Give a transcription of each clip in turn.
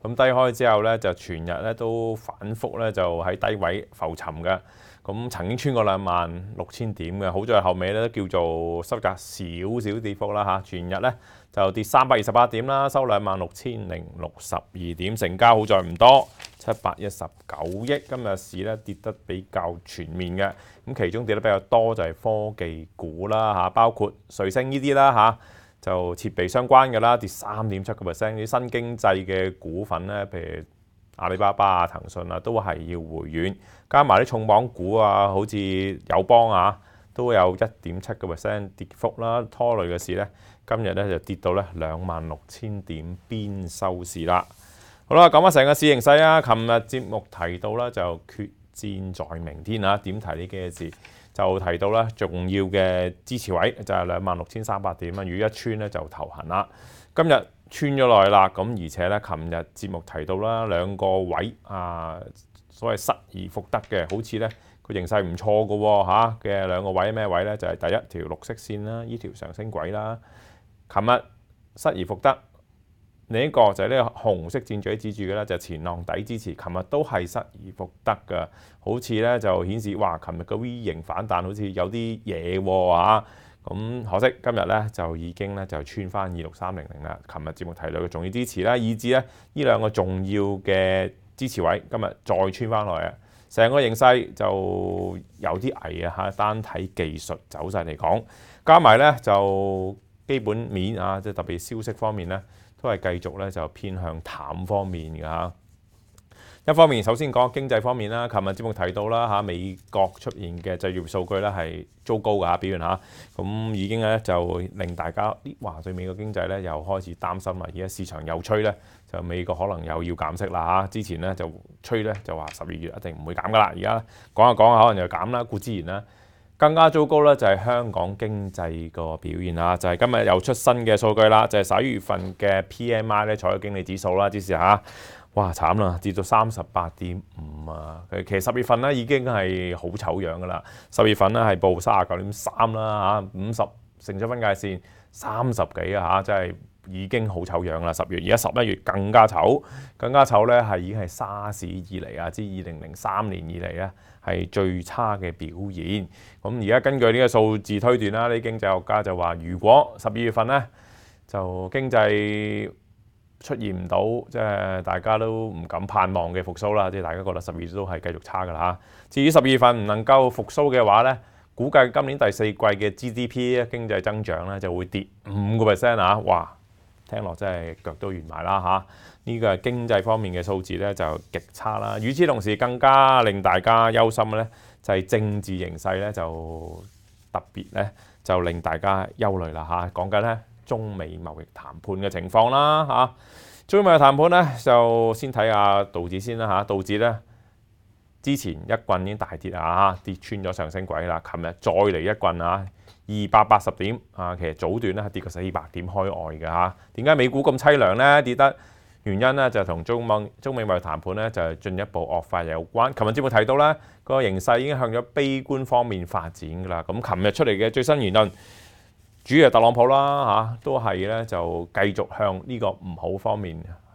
咁低開之後咧，就全日咧都反覆咧就喺低位浮沉嘅。咁曾經穿過兩萬六千點嘅，好在後尾咧叫做收窄少少跌幅啦嚇。全日咧就跌三百二十八點啦，收兩萬六千零六十二點。成交好在唔多，七百一十九億。今日市咧跌得比較全面嘅。咁其中跌得比較多就係科技股啦嚇，包括瑞星呢啲啦嚇。就設備相關嘅啦，跌三點七個 percent。啲新經濟嘅股份咧，譬如阿里巴巴啊、騰訊啊，都係要回軟。加埋啲重磅股啊，好似友邦啊，都有一點七個 percent 跌幅啦，拖累嘅市咧，今日咧就跌到咧兩萬六千點邊收市啦。好啦，講下成個市形勢啊。琴日節目提到啦，就決戰在明天啊。點提呢幾個字？就提到咧重要嘅支持位就係兩萬六千三百點啊，如一穿咧就頭痕啦。今日穿咗落去啦，咁而且咧，琴日節目提到啦兩個位啊，所謂失而復得嘅，好似咧佢形勢唔錯嘅嚇嘅兩個位咩位咧，就係第一條綠色線啦，依條上升軌啦，琴日失而復得。另一個就係呢個紅色箭嘴指住嘅啦，就前浪底支持，琴日都係失而復得嘅，好似咧就顯示，哇！琴日個 V 型反彈好似有啲嘢喎嚇，咁可惜今日咧就已經咧就穿翻二六三零零啦。琴日節目提到嘅重要支持啦，以至咧呢兩個重要嘅支持位，今日再穿翻落啊！成個形勢就有啲危啊嚇，單睇技術走勢嚟講，加埋咧就基本面啊，即係特別消息方面咧。都係繼續咧，就偏向淡方面嘅嚇。一方面，首先講經濟方面啦。琴日節目提到啦嚇，美國出現嘅製業數據咧係糟糕嘅，比如嚇咁已經咧就令大家啲話對美國經濟咧又開始擔心啦。而家市場又吹咧，就美國可能又要減息啦嚇。之前咧就吹咧就話十二月一定唔會減噶啦。而家講下講下，可能又減啦。固之然啦。更加糟糕咧就係香港經濟個表現啦，就係今日又出新嘅數據啦，就係十一月份嘅 PMI 咧採購經理指數啦，只是下。哇慘啦，跌到三十八點五啊！其實十月份咧已經係好醜樣噶啦，十月份咧係報三啊九點三啦嚇，五十成咗分界線三十幾啊嚇，真係。已經好醜樣啦！十月而家十一月更加醜，更加醜咧係已經係沙士以嚟啊，至二零零三年以嚟咧係最差嘅表現。咁而家根據呢個數字推斷啦，啲經濟學家就話，如果十二月份咧就經濟出現唔到，即係大家都唔敢盼望嘅復甦啦，即係大家覺得十二月都係繼續差噶啦至於十二月份唔能夠復甦嘅話咧，估計今年第四季嘅 GDP 經濟增長咧就會跌五個 percent 啊！哇～聽落真係腳都軟埋啦嚇！呢個經濟方面嘅數字咧就極差啦。與此同時，更加令大家憂心咧，就係政治形勢咧就特別咧就令大家憂慮啦嚇。講緊咧中美貿易談判嘅情況啦嚇。中美嘅談判咧就先睇下道指先啦嚇。杜子咧。之前一棍已經大跌啊，跌穿咗上升軌啦。琴日再嚟一棍啊，二百八十點啊，其實早段咧跌過四百點開外嘅嚇。點解美股咁凄涼咧？跌得原因咧就同中美中美易談判咧就進一步惡化有關。琴日朝目睇到呢個形勢已經向咗悲觀方面發展㗎啦。咁琴日出嚟嘅最新言論，主要特朗普啦嚇，都係咧就繼續向呢個唔好方面。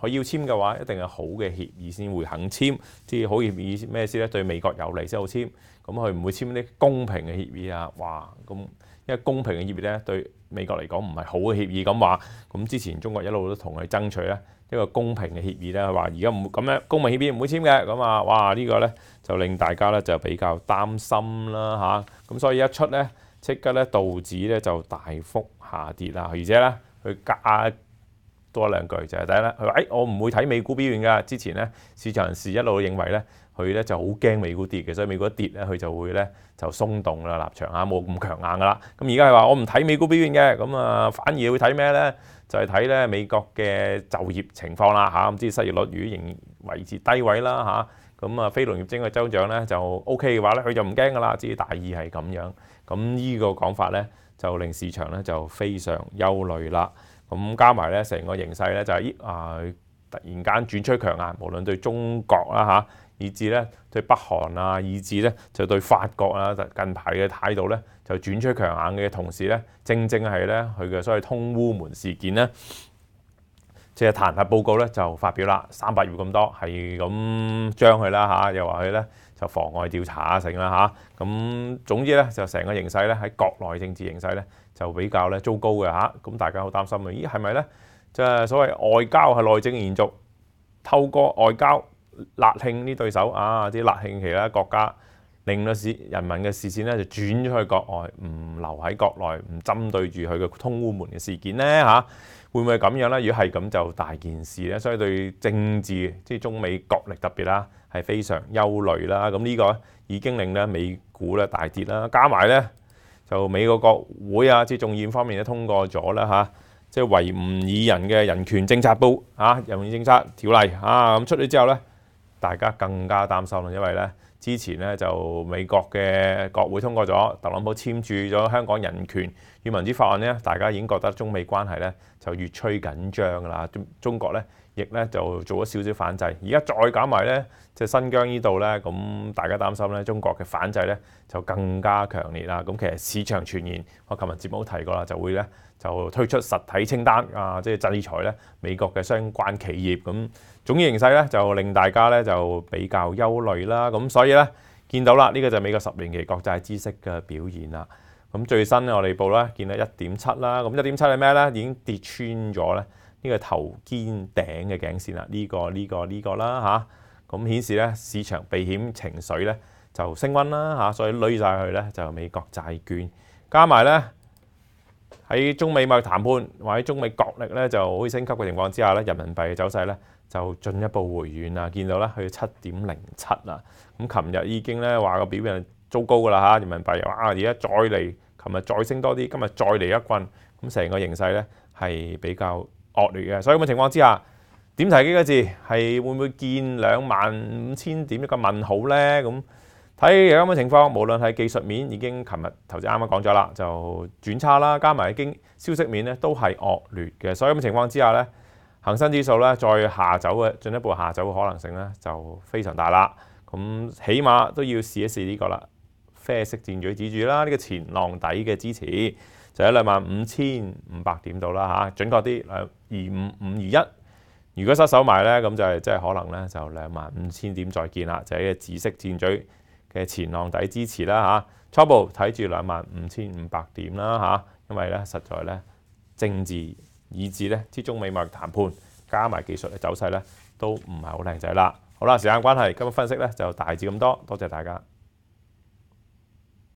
佢要簽嘅話，一定係好嘅協議先會肯簽，啲好協議咩先咧？對美國有利先好簽。咁佢唔會簽啲公平嘅協議啊！哇，咁因為公平嘅協議咧，對美國嚟講唔係好嘅協議咁話。咁之前中國一路都同佢爭取咧，一個公平嘅協議咧，話而家唔咁樣公平協議唔會簽嘅。咁啊，哇！呢個咧就令大家咧就比較擔心啦嚇。咁所以一出咧，即刻咧道指咧就大幅下跌啦，而且咧佢加。多兩句就係第一咧，佢話：誒，我唔會睇美股表現㗎。之前咧，市場人士一路認為咧，佢咧就好驚美股跌嘅，所以美股一跌咧，佢就會咧就鬆動啦，立場啊冇咁強硬㗎啦。咁而家係話我唔睇美股表現嘅，咁啊反而會睇咩咧？就係睇咧美國嘅就業情況啦嚇，唔知失業率如果仍維持低位啦嚇，咁啊非農業徵嘅州長咧就 OK 嘅話咧，佢就唔驚㗎啦。於大意係咁樣，咁呢個講法咧就令市場咧就非常憂慮啦。咁加埋咧，成個形勢咧就係咦啊，突然間轉出強硬，無論對中國啦嚇，以至咧對北韓啊，以至咧就對法國啊，近排嘅態度咧就轉出強硬嘅同時咧，正正係咧佢嘅所謂通烏門事件咧，即係彈劾報告咧就發表啦，三百頁咁多，係咁將佢啦嚇，又話佢咧。就妨礙調查性啦嚇，咁總之咧就成個形勢咧喺國內政治形勢咧就比較咧糟糕嘅嚇，咁大家好擔心啊！咦係咪咧？係所謂外交係內政延續，透過外交勒慶呢對手啊，啲勒慶其他國家令到市人民嘅視線咧就轉咗去國外，唔留喺國內，唔針對住佢嘅通烏門嘅事件咧嚇。會唔會咁樣咧？如果係咁就大件事咧，所以對政治即係中美角力特別啦，係非常憂慮啦。咁呢個已經令咧美股咧大跌啦，加埋咧就美國國會啊，即係眾議院方面都通過咗啦嚇，即係維吾爾人嘅人權政策報啊，人權政策條例啊，咁出咗之後咧，大家更加擔心啦，因為咧之前咧就美國嘅國會通過咗，特朗普簽注咗香港人權。越民主法案咧，大家已經覺得中美關係咧就越趨緊張啦。中中國咧，亦咧就做咗少少反制。而家再搞埋咧，即新疆呢度咧，咁大家擔心咧，中國嘅反制咧就更加強烈啦。咁其實市場傳言，我琴日節目都提過啦，就會咧就推出實體清單啊，即係制裁咧美國嘅相關企業。咁總形勢咧就令大家咧就比較憂慮啦。咁所以咧見到啦，呢個就美國十年期國債知息嘅表現啦。咁最新咧，我哋報咧見到一點七啦，咁一點七係咩咧？已經跌穿咗咧呢個頭肩頂嘅頸線啦，呢個呢個呢個啦嚇。咁顯示咧市場避險情緒咧就升温啦嚇，所以推晒去咧就美國債券，加埋咧喺中美貿談判或者中美角力咧就好以升級嘅情況之下咧，人民幣嘅走勢咧就進一步回軟啦，見到咧去到七點零七啦。咁琴日已經咧話個表現。糟糕㗎啦嚇，人民幣又啊而家再嚟，琴日再升多啲，今日再嚟一棍，咁成個形勢咧係比較惡劣嘅。所以咁嘅情況之下，點提幾個字係會唔會見兩萬五千點一個問號咧？咁睇而家咁嘅情況，無論係技術面已經琴日頭先啱啱講咗啦，就轉差啦，加埋已經消息面咧都係惡劣嘅。所以咁嘅情況之下咧，恒生指數咧再下走嘅進一步下走嘅可能性咧就非常大啦。咁起碼都要試一試呢個啦。啡色箭嘴指住啦，呢個前浪底嘅支持就喺兩萬五千五百點度啦嚇，準確啲兩二五五二一。如果失手賣咧，咁就係即係可能咧就兩萬五千點再見啦，就係呢個紫色箭嘴嘅前浪底支持啦嚇。初步睇住兩萬五千五百點啦嚇，因為咧實在咧政治以至咧之中美貿談判加埋技術嘅走勢咧都唔係好靚仔啦。好啦，時間關係今日分析咧就大致咁多，多謝大家。